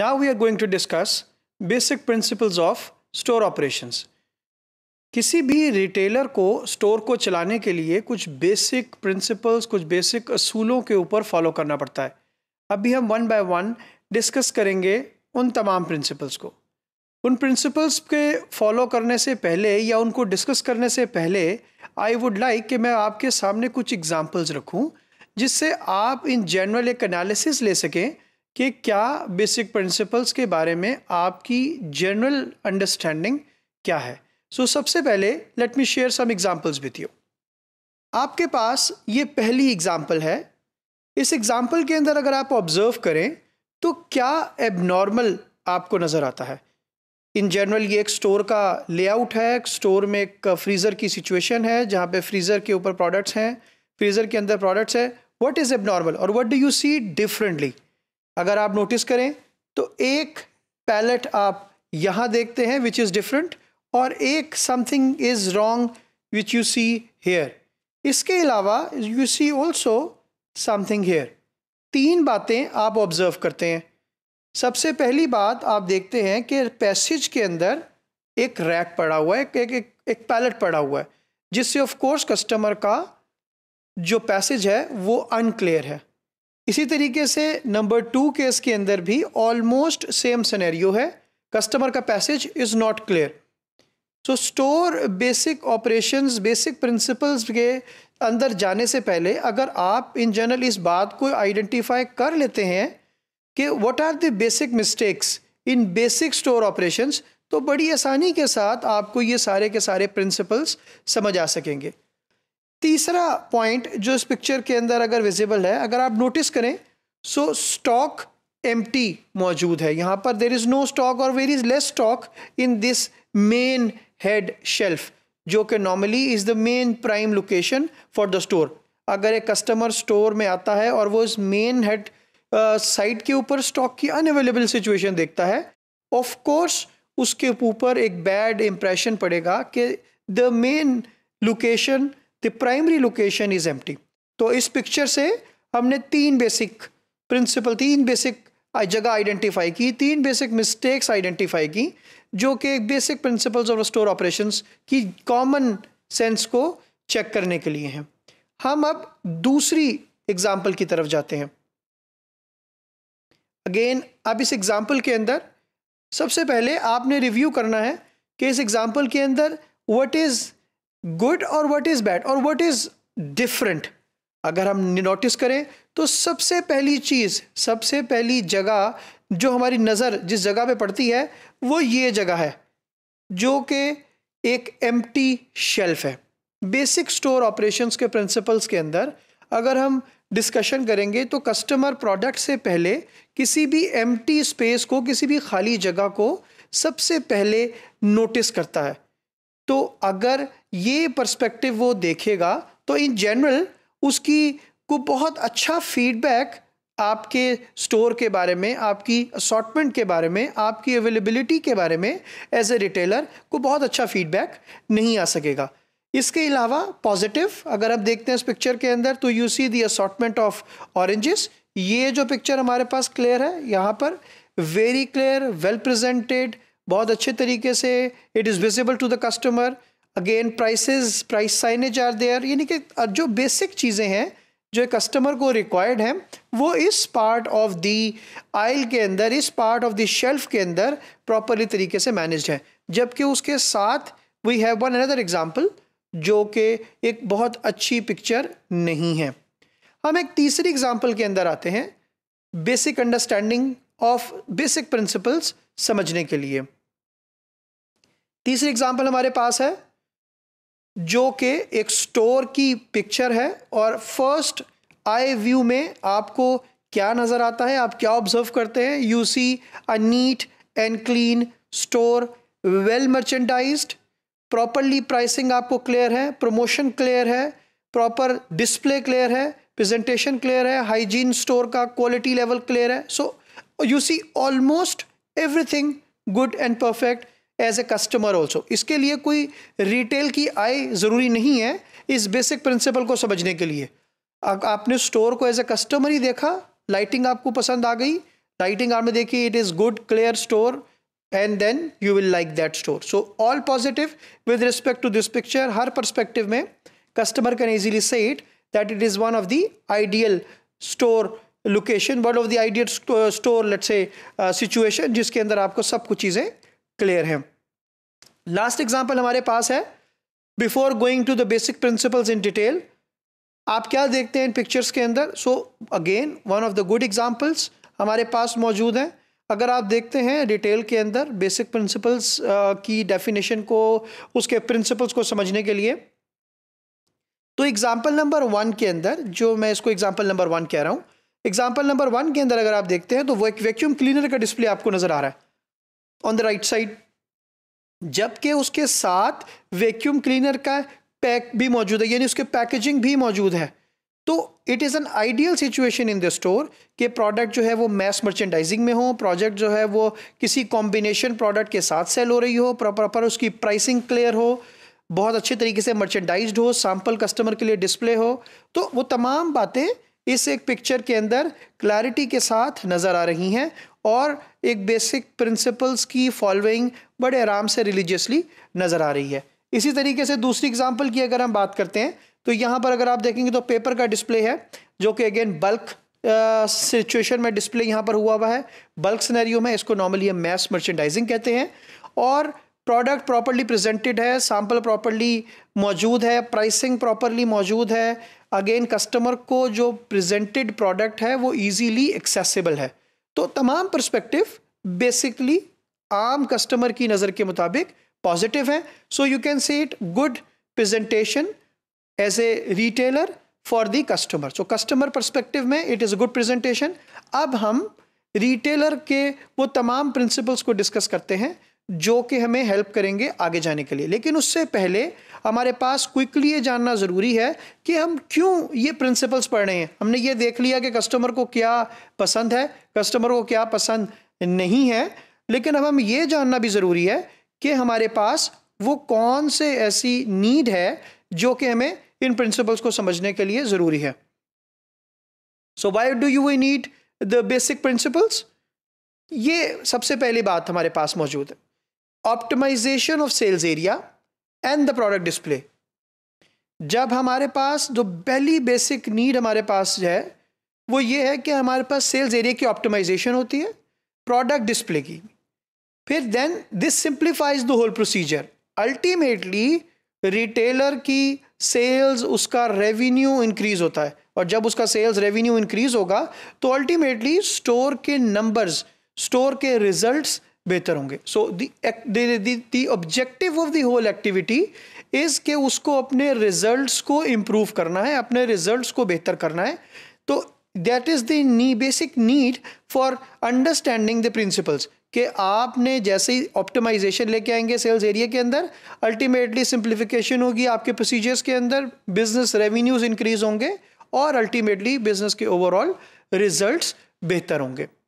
Now we are going to discuss basic principles of store operations. किसी भी retailer को store को चलाने के लिए कुछ बेसिक प्रिंसिपल्स कुछ बेसिक असूलों के ऊपर फॉलो करना पड़ता है अभी हम वन बाय वन डिस्कस करेंगे उन तमाम प्रिंसिपल्स को उन प्रिंसिपल्स के फॉलो करने से पहले या उनको डिस्कस करने से पहले आई वुड लाइक कि मैं आपके सामने कुछ एग्जांपल्स रखूं जिससे आप इन जनरल एक एनालिसिस ले सकें कि क्या बेसिक प्रिंसिपल्स के बारे में आपकी जनरल अंडरस्टैंडिंग क्या है सो so, सबसे पहले let me share some examples with you आपके पास ये पहली एग्जांपल है इस एग्जांपल के अंदर अगर आप ऑब्जर्व करें तो क्या एबनॉर्मल आपको नज़र आता है इन जनरल ये एक स्टोर का लेआउट है एक स्टोर में एक फ्रीज़र की सिचुएशन है जहाँ पे फ्रीज़र के ऊपर प्रोडक्ट्स हैं फ्रीज़र के अंदर प्रोडक्ट्स है व्हाट इज़ एबनॉर्मल और what do you see differently अगर आप नोटिस करें तो एक पैलेट आप यहाँ देखते हैं विच इज़ डिफरेंट और एक something is wrong which you see here इसके अलावा you see also something here तीन बातें आप ऑब्ज़र्व करते हैं सबसे पहली बात आप देखते हैं कि पैसेज के अंदर एक रैक पड़ा हुआ है एक एक, एक, पैलेट पड़ा हुआ है जिससे ऑफ कोर्स कस्टमर का जो पैसेज है वो अनक्लियर है इसी तरीके से नंबर टू केस के अंदर भी ऑलमोस्ट सेम सिनेरियो है कस्टमर का passage is not clear so store basic operations basic principles के अंदर जाने से पहले अगर आप इन जनरल इस बात को आइडेंटिफाई कर लेते हैं कि what are the basic mistakes in basic store operations तो बड़ी आसानी के साथ आपको ये सारे के सारे प्रिंसिपल्स समझ आ सकेंगे तीसरा पॉइंट जो इस पिक्चर के अंदर अगर विजिबल है अगर आप नोटिस करें सो स्टॉक एम मौजूद है यहाँ पर देर इज़ नो स्टॉक और where is less stock in this main head shelf जो कि normally is the main prime location for the store अगर एक कस्टमर स्टोर में आता है और वो इस मेन हेड साइट के ऊपर स्टॉक की अनअवेलेबल सिचुएशन देखता है ऑफ कोर्स उसके ऊपर एक बैड इम्प्रेशन पड़ेगा कि the main location the primary location is um तो इस पिक्चर से हमने तीन बेसिक प्रिंसिपल तीन बेसिक जगह आइडेंटिफाई की तीन बेसिक मिस्टेक्स आइडेंटिफाई की जो कि basic principles of store operations की कॉमन सेंस को चेक करने के लिए हैं हम अब दूसरी एग्जाम्पल की तरफ जाते हैं अगेन अब इस एग्ज़ाम्पल के अंदर सबसे पहले आपने रिव्यू करना है कि इस एग्ज़ाम्पल के अंदर व्हाट इज़ गुड और वट इज बैड और वट इज डिफरेंट अगर हम नोटिस करें तो सबसे पहली चीज़ सबसे पहली जगह जो हमारी नज़र जिस जगह पे पड़ती है वो ये जगह है जो कि एक टी शेल्फ है बेसिक स्टोर ऑपरेशंस के प्रिंसिपल्स के अंदर अगर हम डिस्कशन करेंगे तो कस्टमर प्रोडक्ट से पहले किसी भी एम्प्टी स्पेस को किसी भी खाली जगह को सबसे पहले नोटिस करता है तो अगर ये पर्सपेक्टिव वो देखेगा तो इन जनरल उसकी को बहुत अच्छा फीडबैक आपके स्टोर के बारे में आपकी असॉटमेंट के बारे में आपकी अवेलेबिलिटी के बारे में एज ए रिटेलर को बहुत अच्छा फीडबैक नहीं आ सकेगा इसके अलावा पॉजिटिव अगर आप देखते हैं इस पिक्चर के अंदर तो you see the assortment of oranges ये जो पिक्चर हमारे पास क्लियर है यहाँ पर वेरी क्लियर वेल प्रजेंटेड बहुत अच्छे तरीके से it is visible to the customer again prices price signage are there यानी कि जो बेसिक चीज़ें हैं जो कस्टमर को रिक्वायर्ड हैं वो इस पार्ट ऑफ दी आइल के अंदर इस पार्ट ऑफ द शेल्फ के अंदर प्रॉपरली तरीके से मैनेज है जबकि उसके साथ we have one another example जो कि एक बहुत अच्छी पिक्चर नहीं है हम एक तीसरी एग्जांपल के अंदर आते हैं basic understanding of basic principles समझने के लिए तीसरी एग्जांपल हमारे पास है जो कि एक स्टोर की पिक्चर है और फर्स्ट आई व्यू में आपको क्या नज़र आता है आप क्या ऑब्जर्व करते हैं you see a neat and clean store well merchandise properly pricing आपको क्लियर है प्रमोशन क्लियर है प्रॉपर डिस्प्ले क्लियर है प्रेजेंटेशन क्लियर है हाइजीन स्टोर का क्वालिटी लेवल क्लियर है so so, see almost everything good and perfect as a customer also इसके लिए कोई रिटेल की आय ज़रूरी नहीं है इस बेसिक प्रिंसिपल को समझने के लिए अब आपने स्टोर को एज ए कस्टमर ही देखा लाइटिंग आपको पसंद आ गई लाइटिंग आपने देखी it is good clear store and then you will like that store so all positive with respect to this picture हर परस्पेक्टिव में customer can easily see it that it is one of the ideal store location word of the ideal store let's say situation जिसके अंदर आपको सब कुछ चीज़ें clear हैं last example हमारे पास है before going to the basic principles in detail आप क्या देखते हैं इन पिक्चर्स के अंदर so again one of the good examples हमारे पास मौजूद हैं अगर आप देखते हैं डिटेल के अंदर बेसिक प्रिंसिपल्स uh, की डेफिनेशन को उसके प्रिंसिपल्स को समझने के लिए तो एग्ज़ाम्पल नंबर वन के अंदर जो मैं इसको एग्ज़ाम्पल नंबर वन कह रहा हूँ एग्जाम्पल नंबर वन के अंदर अगर आप देखते हैं तो वो एक वैक्यूम क्लीनर का डिस्प्ले आपको नज़र आ रहा है ऑन द राइट साइड जबकि उसके साथ वैक्यूम क्लीनर का पैक भी मौजूद है यानी उसके पैकेजिंग भी मौजूद है तो it is an ideal situation in the store कि प्रोडक्ट जो है वो मैस मर्चेंडाइजिंग में हो प्रोजेक्ट जो है वो किसी कॉम्बिनेशन प्रोडक्ट के साथ सेल हो रही हो प्रॉपर उसकी प्राइसिंग क्लियर हो बहुत अच्छे तरीके से मर्चेंडाइज हो सैम्पल कस्टमर के लिए डिस्प्ले हो तो वो तमाम बातें इस एक पिक्चर के अंदर क्लैरिटी के साथ नज़र आ रही हैं और एक बेसिक प्रिंसिपल्स की फॉलोइंग बड़े आराम से रिलीजियसली नज़र आ रही है इसी तरीके से दूसरी एग्जांपल की अगर हम बात करते हैं तो यहाँ पर अगर आप देखेंगे तो पेपर का डिस्प्ले है जो कि अगेन बल्क सिचुएशन में डिस्प्ले यहाँ पर हुआ हुआ है बल्क सिनेरियो में इसको नॉर्मली हम मैस मर्चेंडाइजिंग कहते हैं और प्रोडक्ट प्रॉपरली प्रेजेंटेड है सैम्पल प्रॉपरली मौजूद है प्राइसिंग प्रॉपरली मौजूद है अगेन कस्टमर को जो प्रेजेंटेड प्रोडक्ट है वो इजीली एक्सेसिबल है तो तमाम परस्पेक्टिव बेसिकली आम कस्टमर की नज़र के मुताबिक पॉजिटिव है so you can see it good presentation as a retailer for the customer so customer perspective में इट इज़ गुड प्रेजेंटेशन अब हम रिटेलर के वो तमाम प्रिंसिपल्स को डिस्कस करते हैं जो कि हमें हेल्प करेंगे आगे जाने के लिए लेकिन उससे पहले हमारे पास क्विकली ये जानना ज़रूरी है कि हम क्यों ये प्रिंसिपल्स पढ़ रहे हैं हमने ये देख लिया कि कस्टमर को क्या पसंद है कस्टमर को क्या पसंद नहीं है लेकिन अब हम ये जानना भी ज़रूरी है कि हमारे पास वो कौन से ऐसी नीड है जो कि हमें इन प्रिंसिपल्स को समझने के लिए ज़रूरी है so why do you we need the basic principles ये सबसे पहली बात हमारे पास मौजूद है optimization of sales area and the product display जब हमारे पास जो पहली बेसिक नीड हमारे पास है वो ये है कि हमारे पास सेल्स एरिया की ऑप्टिमाइजेशन होती है प्रोडक्ट डिस्प्ले की फिर then this simplifies the whole procedure ultimately retailer की सेल्स उसका रेवेन्यू इंक्रीज होता है और जब उसका सेल्स रेवेन्यू इंक्रीज होगा तो अल्टीमेटली स्टोर के नंबर्स स्टोर के रिजल्ट्स बेहतर होंगे so the objective of the whole activity is के उसको अपने रिजल्ट्स को इम्प्रूव करना है अपने रिजल्ट्स को बेहतर करना है तो that is the basic need for understanding the principles कि आपने जैसे ही ऑप्टिमाइजेशन लेके आएंगे सेल्स एरिया के अंदर अल्टीमेटली सिंप्लीफिकेशन होगी आपके प्रोसीजर्स के अंदर बिजनेस रेवेन्यूज इंक्रीज होंगे और अल्टीमेटली बिजनेस के ओवरऑल रिजल्ट्स बेहतर होंगे